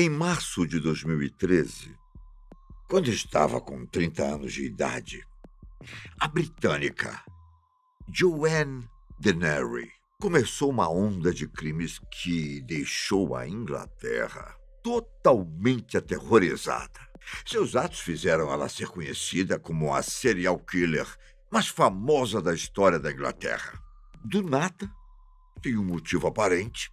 Em março de 2013, quando estava com 30 anos de idade, a britânica Joanne Denary começou uma onda de crimes que deixou a Inglaterra totalmente aterrorizada. Seus atos fizeram ela ser conhecida como a serial killer mais famosa da história da Inglaterra. Do nada, sem um motivo aparente,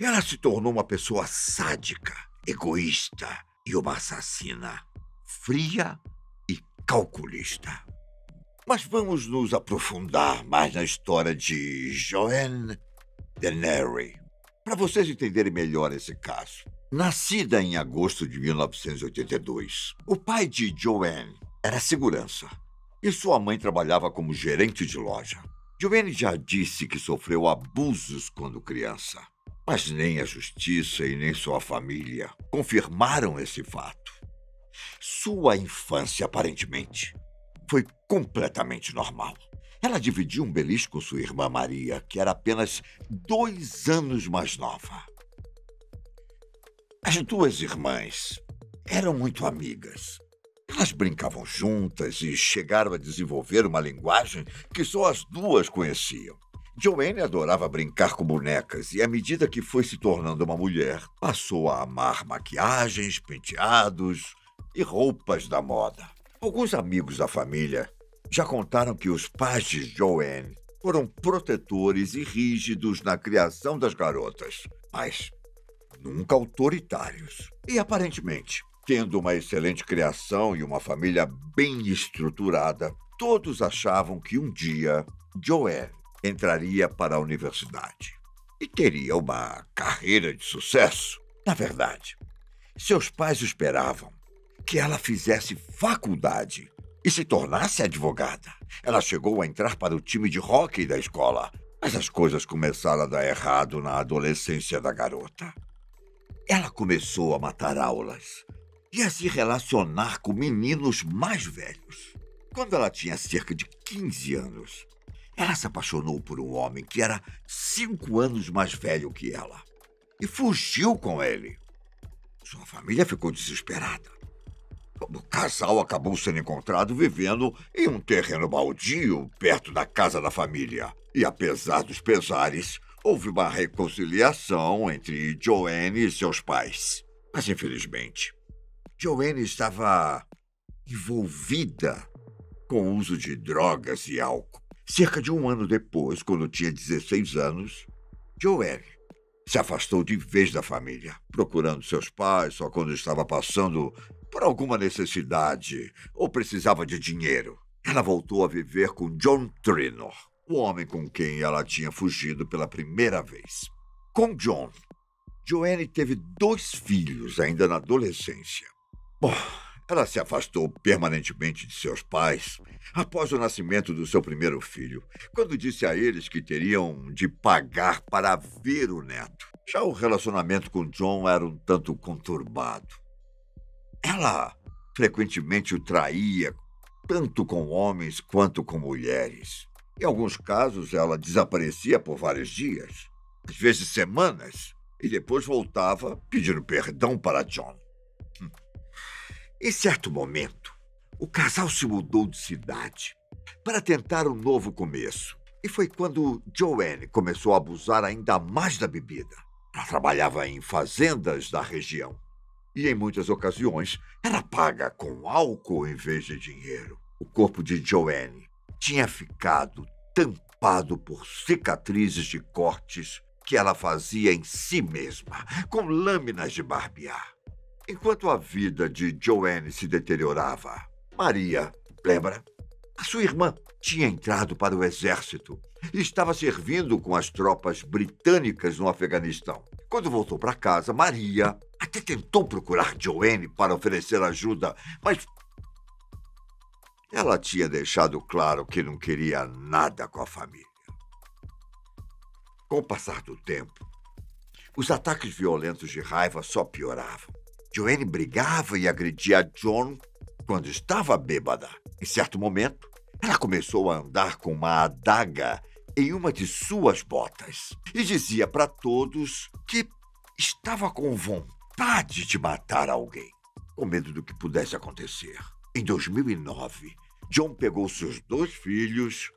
ela se tornou uma pessoa sádica egoísta e uma assassina, fria e calculista. Mas vamos nos aprofundar mais na história de Joanne Denary, para vocês entenderem melhor esse caso. Nascida em agosto de 1982, o pai de Joanne era segurança e sua mãe trabalhava como gerente de loja. Joanne já disse que sofreu abusos quando criança. Mas nem a justiça e nem sua família confirmaram esse fato. Sua infância, aparentemente, foi completamente normal. Ela dividia um beliche com sua irmã Maria, que era apenas dois anos mais nova. As duas irmãs eram muito amigas. Elas brincavam juntas e chegaram a desenvolver uma linguagem que só as duas conheciam. Joanne adorava brincar com bonecas e, à medida que foi se tornando uma mulher, passou a amar maquiagens, penteados e roupas da moda. Alguns amigos da família já contaram que os pais de Joanne foram protetores e rígidos na criação das garotas, mas nunca autoritários. E aparentemente, tendo uma excelente criação e uma família bem estruturada, todos achavam que um dia Joanne entraria para a universidade e teria uma carreira de sucesso. Na verdade, seus pais esperavam que ela fizesse faculdade e se tornasse advogada. Ela chegou a entrar para o time de hóquei da escola, mas as coisas começaram a dar errado na adolescência da garota. Ela começou a matar aulas e a se relacionar com meninos mais velhos. Quando ela tinha cerca de 15 anos, ela se apaixonou por um homem que era cinco anos mais velho que ela e fugiu com ele. Sua família ficou desesperada. O casal acabou sendo encontrado vivendo em um terreno baldio perto da casa da família. E apesar dos pesares, houve uma reconciliação entre Joanne e seus pais. Mas infelizmente, Joanne estava envolvida com o uso de drogas e álcool. Cerca de um ano depois, quando tinha 16 anos, Joel se afastou de vez da família, procurando seus pais só quando estava passando por alguma necessidade ou precisava de dinheiro. Ela voltou a viver com John Trinor, o homem com quem ela tinha fugido pela primeira vez. Com John, Joanne teve dois filhos ainda na adolescência. Bom, ela se afastou permanentemente de seus pais após o nascimento do seu primeiro filho, quando disse a eles que teriam de pagar para ver o neto. Já o relacionamento com John era um tanto conturbado. Ela frequentemente o traía, tanto com homens quanto com mulheres. Em alguns casos, ela desaparecia por vários dias, às vezes semanas, e depois voltava pedindo perdão para John. Em certo momento, o casal se mudou de cidade para tentar um novo começo. E foi quando Joanne começou a abusar ainda mais da bebida. Ela trabalhava em fazendas da região e, em muitas ocasiões, era paga com álcool em vez de dinheiro. O corpo de Joanne tinha ficado tampado por cicatrizes de cortes que ela fazia em si mesma, com lâminas de barbear. Enquanto a vida de Joanne se deteriorava, Maria, lembra? A sua irmã tinha entrado para o exército e estava servindo com as tropas britânicas no Afeganistão. Quando voltou para casa, Maria até tentou procurar Joanne para oferecer ajuda, mas ela tinha deixado claro que não queria nada com a família. Com o passar do tempo, os ataques violentos de raiva só pioravam. Joanne brigava e agredia John quando estava bêbada. Em certo momento, ela começou a andar com uma adaga em uma de suas botas e dizia para todos que estava com vontade de matar alguém, com medo do que pudesse acontecer. Em 2009, John pegou seus dois filhos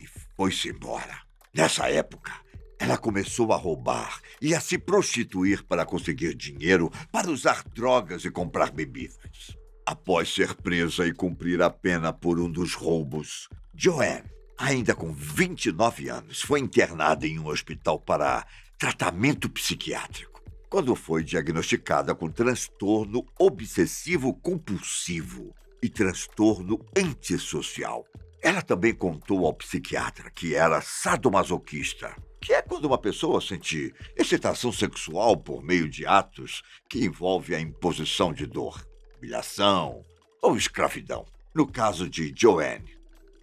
e foi-se embora. Nessa época, ela começou a roubar e a se prostituir para conseguir dinheiro para usar drogas e comprar bebidas. Após ser presa e cumprir a pena por um dos roubos, Joanne, ainda com 29 anos, foi internada em um hospital para tratamento psiquiátrico, quando foi diagnosticada com transtorno obsessivo compulsivo e transtorno antissocial. Ela também contou ao psiquiatra que era sadomasoquista que é quando uma pessoa sente excitação sexual por meio de atos que envolve a imposição de dor, humilhação ou escravidão. No caso de Joanne,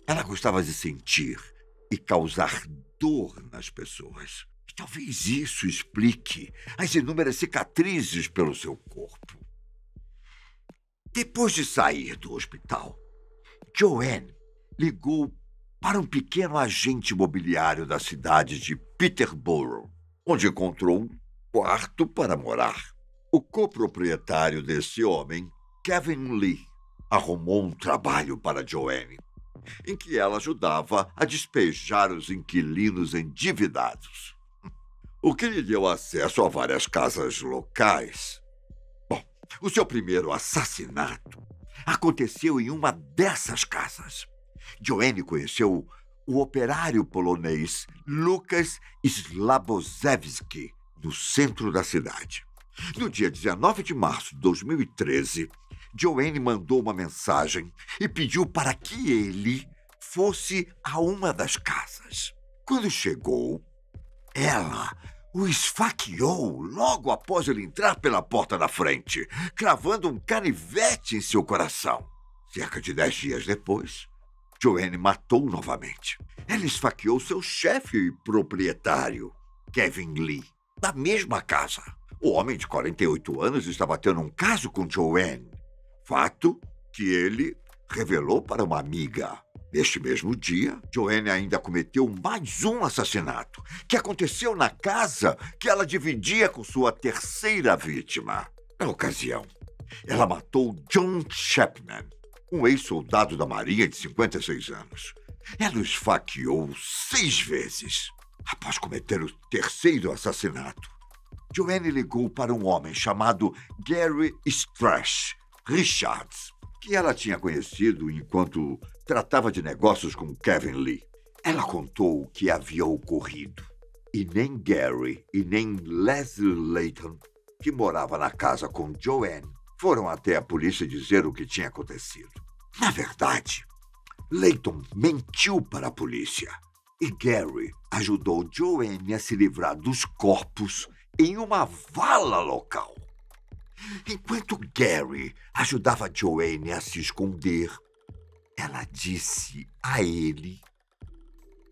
ela gostava de sentir e causar dor nas pessoas. Talvez isso explique as inúmeras cicatrizes pelo seu corpo. Depois de sair do hospital, Joanne ligou para um pequeno agente imobiliário da cidade de Peterborough, onde encontrou um quarto para morar. O coproprietário desse homem, Kevin Lee, arrumou um trabalho para Joanne, em que ela ajudava a despejar os inquilinos endividados, o que lhe deu acesso a várias casas locais. Bom, o seu primeiro assassinato aconteceu em uma dessas casas. Joanne conheceu o operário polonês Lukas Slabozewski, no centro da cidade. No dia 19 de março de 2013, Joanne mandou uma mensagem e pediu para que ele fosse a uma das casas. Quando chegou, ela o esfaqueou logo após ele entrar pela porta da frente, cravando um canivete em seu coração. Cerca de dez dias depois, Joanne matou novamente. Ela esfaqueou seu chefe e proprietário, Kevin Lee, da mesma casa. O homem de 48 anos estava tendo um caso com Joanne, fato que ele revelou para uma amiga. Neste mesmo dia, Joanne ainda cometeu mais um assassinato, que aconteceu na casa que ela dividia com sua terceira vítima. Na ocasião, ela matou John Chapman, um ex-soldado da Marinha de 56 anos. Ela o esfaqueou seis vezes após cometer o terceiro assassinato. Joanne ligou para um homem chamado Gary Strash Richards, que ela tinha conhecido enquanto tratava de negócios com Kevin Lee. Ela contou o que havia ocorrido. E nem Gary e nem Leslie Layton, que morava na casa com Joanne, foram até a polícia dizer o que tinha acontecido. Na verdade, Leighton mentiu para a polícia e Gary ajudou Joanne a se livrar dos corpos em uma vala local. Enquanto Gary ajudava Joanne a se esconder, ela disse a ele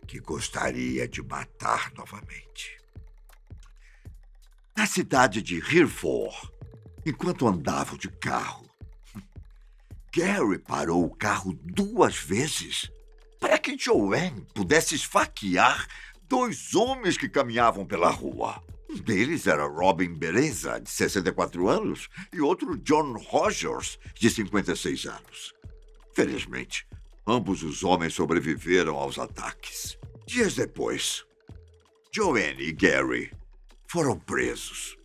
que gostaria de matar novamente. Na cidade de Hereford, enquanto andavam de carro, Gary parou o carro duas vezes para que Joanne pudesse esfaquear dois homens que caminhavam pela rua. Um deles era Robin Beleza, de 64 anos, e outro John Rogers, de 56 anos. Felizmente, ambos os homens sobreviveram aos ataques. Dias depois, Joanne e Gary foram presos.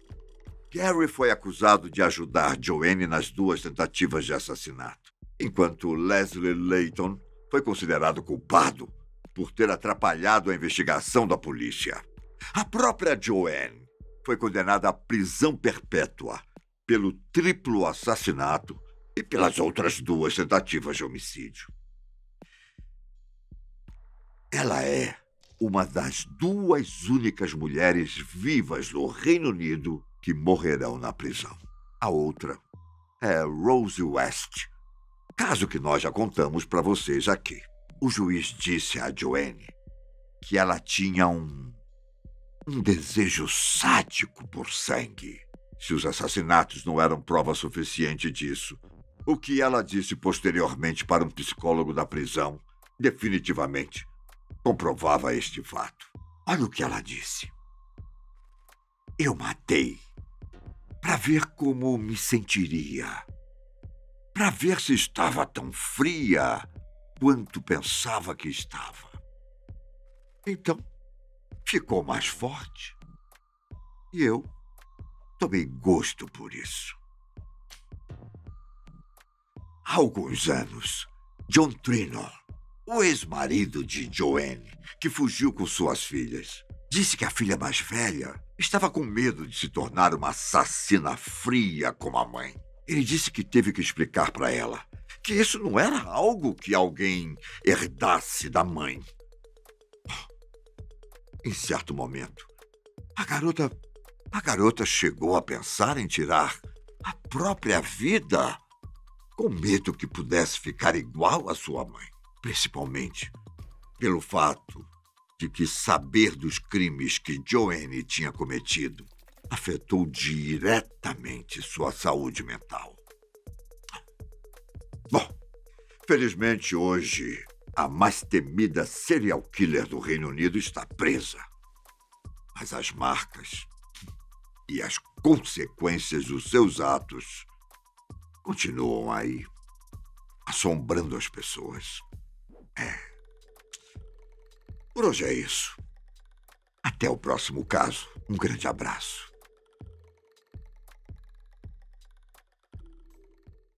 Gary foi acusado de ajudar Joanne nas duas tentativas de assassinato, enquanto Leslie Layton foi considerado culpado por ter atrapalhado a investigação da polícia. A própria Joanne foi condenada à prisão perpétua pelo triplo assassinato e pelas outras duas tentativas de homicídio. Ela é uma das duas únicas mulheres vivas no Reino Unido que morrerão na prisão. A outra é Rose West, caso que nós já contamos para vocês aqui. O juiz disse a Joanne que ela tinha um, um desejo sádico por sangue. Se os assassinatos não eram prova suficiente disso, o que ela disse posteriormente para um psicólogo da prisão definitivamente comprovava este fato. Olha o que ela disse. Eu matei para ver como me sentiria, para ver se estava tão fria quanto pensava que estava. Então, ficou mais forte e eu tomei gosto por isso. Há alguns anos, John Trinor, o ex-marido de Joanne, que fugiu com suas filhas, Disse que a filha mais velha estava com medo de se tornar uma assassina fria como a mãe. Ele disse que teve que explicar para ela que isso não era algo que alguém herdasse da mãe. Em certo momento, a garota. A garota chegou a pensar em tirar a própria vida, com medo que pudesse ficar igual à sua mãe, principalmente pelo fato de que saber dos crimes que Joanne tinha cometido afetou diretamente sua saúde mental. Bom, felizmente hoje a mais temida serial killer do Reino Unido está presa. Mas as marcas e as consequências dos seus atos continuam aí, assombrando as pessoas. É. Por hoje é isso. Até o próximo caso. Um grande abraço.